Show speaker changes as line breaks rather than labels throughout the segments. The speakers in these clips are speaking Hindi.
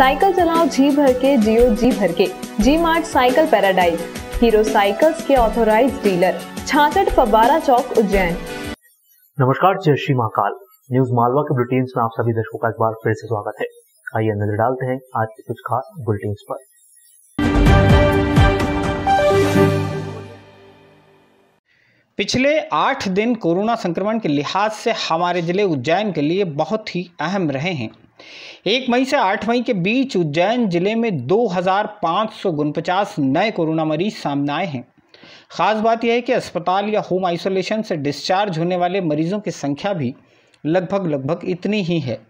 साइकिल चलाओ जी भर के जियो जी भर के G mart cycle paradise Hero cycles के
ऑथोराइज डीलर छाछठ फब्बारा चौक उज्जैन नमस्कार जय श्री महाकाल न्यूज मालवा के बुलेटिन में आप सभी दर्शकों का एक बार फिर से स्वागत है आइए नजर डालते हैं आज के कुछ खास बुलेटिन पर
पिछले आठ दिन कोरोना संक्रमण के लिहाज से हमारे जिले उज्जैन के लिए बहुत ही अहम रहे हैं एक मई से आठ मई के बीच उज्जैन जिले में दो नए कोरोना मरीज सामने आए हैं खास बात यह है कि अस्पताल या होम आइसोलेशन से डिस्चार्ज होने वाले मरीजों की संख्या भी लगभग लगभग इतनी ही है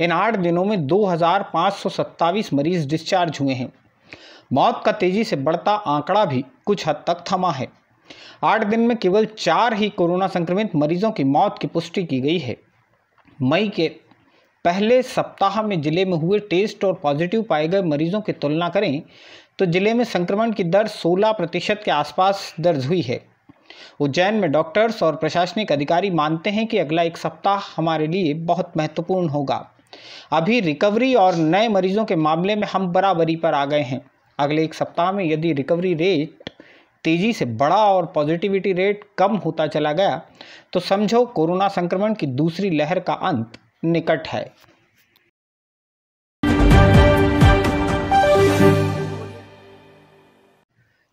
इन आठ दिनों में दो मरीज डिस्चार्ज हुए हैं मौत का तेजी से बढ़ता आंकड़ा भी कुछ हद तक थमा है आठ दिन में केवल चार ही कोरोना संक्रमित मरीजों की मौत की पुष्टि की गई है मई के पहले सप्ताह में जिले में हुए टेस्ट और पॉजिटिव पाए गए मरीजों की तुलना करें तो जिले में संक्रमण की दर 16 प्रतिशत के आसपास दर्ज हुई है उज्जैन में डॉक्टर्स और प्रशासनिक अधिकारी मानते हैं कि अगला एक सप्ताह हमारे लिए बहुत महत्वपूर्ण होगा अभी रिकवरी और नए मरीजों के मामले में हम बराबरी पर आ गए हैं अगले एक सप्ताह में यदि रिकवरी रेट तेज़ी से बढ़ा और पॉजिटिविटी रेट कम होता चला गया तो समझो कोरोना संक्रमण की दूसरी लहर का अंत निकट है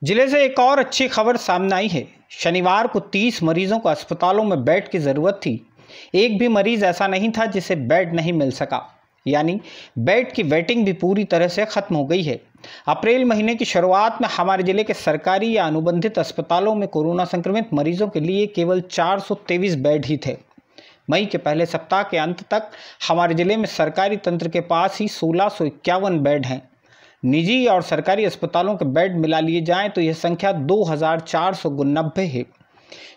जिले से एक और अच्छी खबर सामने आई है शनिवार को 30 मरीजों को अस्पतालों में बेड की ज़रूरत थी एक भी मरीज ऐसा नहीं था जिसे बेड नहीं मिल सका यानी बेड की वेटिंग भी पूरी तरह से ख़त्म हो गई है अप्रैल महीने की शुरुआत में हमारे ज़िले के सरकारी या अनुबंधित अस्पतालों में कोरोना संक्रमित मरीजों के लिए केवल चार बेड ही थे मई के पहले सप्ताह के अंत तक हमारे ज़िले में सरकारी तंत्र के पास ही सोलह सौ इक्यावन बेड हैं निजी और सरकारी अस्पतालों के बेड मिला लिए जाएं तो यह संख्या दो हज़ार चार सौ है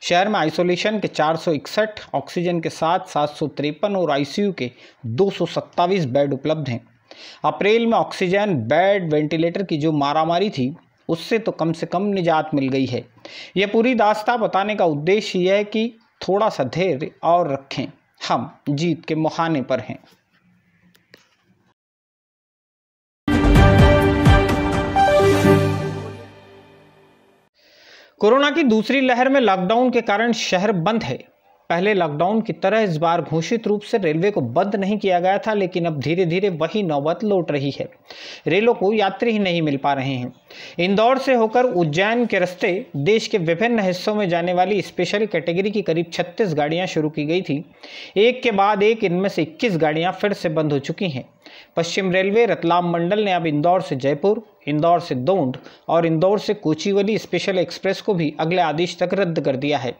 शहर में आइसोलेशन के चार सौ इकसठ ऑक्सीजन के साथ सात सौ तिरपन और आईसीयू के दो सौ बेड उपलब्ध हैं अप्रैल में ऑक्सीजन बेड वेंटिलेटर की जो मारामारी थी उससे तो कम से कम निजात मिल गई है यह पूरी दास्ता बताने का उद्देश्य यह है कि थोड़ा सा धैर्य और रखें हम जीत के मुहाने पर हैं कोरोना की दूसरी लहर में लॉकडाउन के कारण शहर बंद है पहले लॉकडाउन की तरह इस बार घोषित रूप से रेलवे को बंद नहीं किया गया था लेकिन अब धीरे धीरे वही नौबत लौट रही है रेलों को यात्री ही नहीं मिल पा रहे हैं इंदौर से होकर उज्जैन के रस्ते देश के विभिन्न हिस्सों में जाने वाली स्पेशल कैटेगरी की करीब 36 गाड़ियां शुरू की गई थी एक के बाद एक इनमें से इक्कीस गाड़ियाँ फिर से बंद हो चुकी हैं पश्चिम रेलवे रतलाम मंडल ने अब इंदौर से जयपुर इंदौर से दोंड और इंदौर से कोचीवली स्पेशल एक्सप्रेस को भी अगले आदेश तक रद्द कर दिया है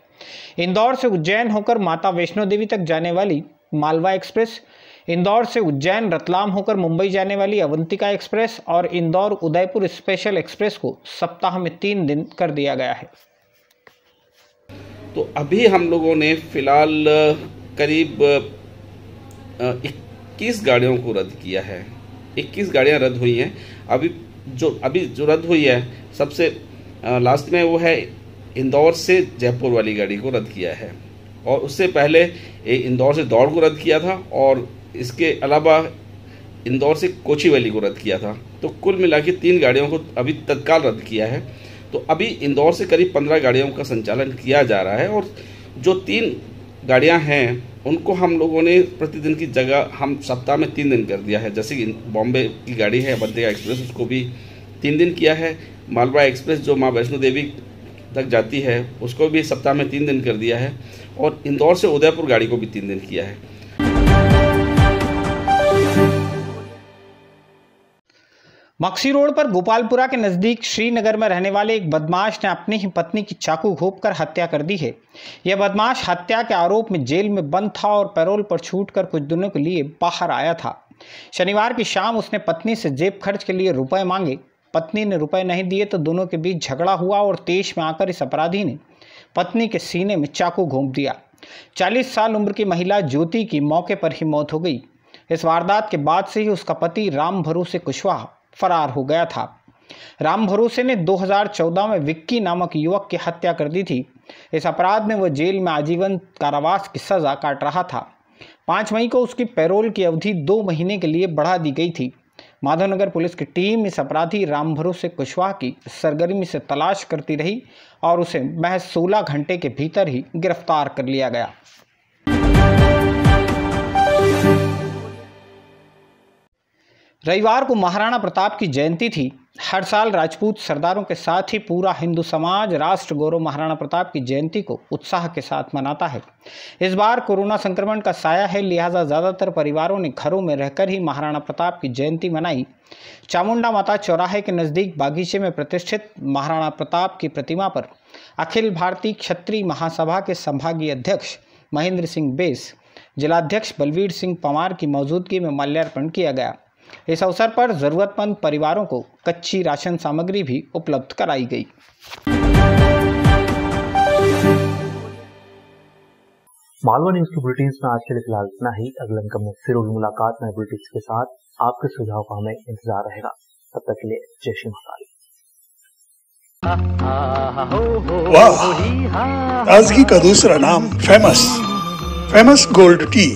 इंदौर से उज्जैन होकर माता वैष्णो देवी तक जाने वाली मालवा एक्सप्रेस इंदौर से उज्जैन रतलाम होकर मुंबई जाने वाली अवंतिका एक्सप्रेस और इंदौर उदयपुर स्पेशल एक्सप्रेस को सप्ताह में तीन दिन कर दिया गया है
तो अभी हम लोगों ने फिलहाल करीब इक्कीस गाड़ियों को रद्द किया है इक्कीस गाड़ियाँ रद्द हुई हैं अभी जो अभी जो रद्द हुई है सबसे लास्ट में वो है इंदौर से जयपुर वाली गाड़ी को रद्द किया है और उससे पहले इंदौर से दौड़ को रद्द किया था और इसके अलावा इंदौर से कोची वैली को रद्द किया था तो कुल मिला के तीन गाड़ियों को अभी तत्काल रद्द किया है तो अभी इंदौर से करीब पंद्रह गाड़ियों का संचालन किया जा रहा है और जो तीन गाड़ियां हैं उनको हम लोगों ने प्रतिदिन की जगह हम सप्ताह में तीन दिन कर दिया है जैसे कि बॉम्बे की गाड़ी है बद्रिका एक्सप्रेस उसको भी तीन दिन किया है मालवा एक्सप्रेस जो माँ वैष्णो देवी तक जाती है उसको भी सप्ताह में तीन दिन कर दिया है और इंदौर से उदयपुर गाड़ी को भी तीन दिन किया है
मक्सी रोड पर गोपालपुरा के नज़दीक श्रीनगर में रहने वाले एक बदमाश ने अपनी ही पत्नी की चाकू घोप कर हत्या कर दी है यह बदमाश हत्या के आरोप में जेल में बंद था और पैरोल पर छूट कर कुछ दिनों के लिए बाहर आया था शनिवार की शाम उसने पत्नी से जेब खर्च के लिए रुपए मांगे पत्नी ने रुपए नहीं दिए तो दोनों के बीच झगड़ा हुआ और तेज में आकर इस अपराधी ने पत्नी के सीने में चाकू घोंप दिया चालीस साल उम्र की महिला ज्योति की मौके पर ही मौत हो गई इस वारदात के बाद से ही उसका पति राम भरू से कुशवाहा फरार हो गया था राम भरोसे ने 2014 में विक्की नामक युवक की हत्या कर दी थी इस अपराध में वह जेल में आजीवन कारावास की सज़ा काट रहा था पाँच मई को उसकी पैरोल की अवधि दो महीने के लिए बढ़ा दी गई थी माधवनगर पुलिस की टीम इस अपराधी राम भरोसे कुशवाहा की सरगर्मी से तलाश करती रही और उसे महज सोलह घंटे के भीतर ही गिरफ्तार कर लिया गया रविवार को महाराणा प्रताप की जयंती थी हर साल राजपूत सरदारों के साथ ही पूरा हिंदू समाज राष्ट्र गौरव महाराणा प्रताप की जयंती को उत्साह के साथ मनाता है इस बार कोरोना संक्रमण का साया है लिहाजा ज़्यादातर परिवारों ने घरों में रहकर ही महाराणा प्रताप की जयंती मनाई चामुंडा माता चौराहे के नज़दीक बागीचे में प्रतिष्ठित महाराणा प्रताप की प्रतिमा पर अखिल भारतीय क्षत्रिय महासभा के संभागीय अध्यक्ष महेंद्र सिंह बेस जिलाध्यक्ष बलवीर सिंह पंवार की मौजूदगी में माल्यार्पण किया गया इस अवसर पर ज़रूरतमंद परिवारों को कच्ची राशन सामग्री भी उपलब्ध कराई गई मालवा न्यूज की बुलेटिन में आज के लिए फिलहाल इतना ही अगले अंक में फिर मुलाकात नए बुलेटिन के साथ आपके सुझाव का हमें इंतजार रहेगा
तब तक के लिए जय श्री महाकाल का दूसरा नाम फेमस फेमस गोल्ड टी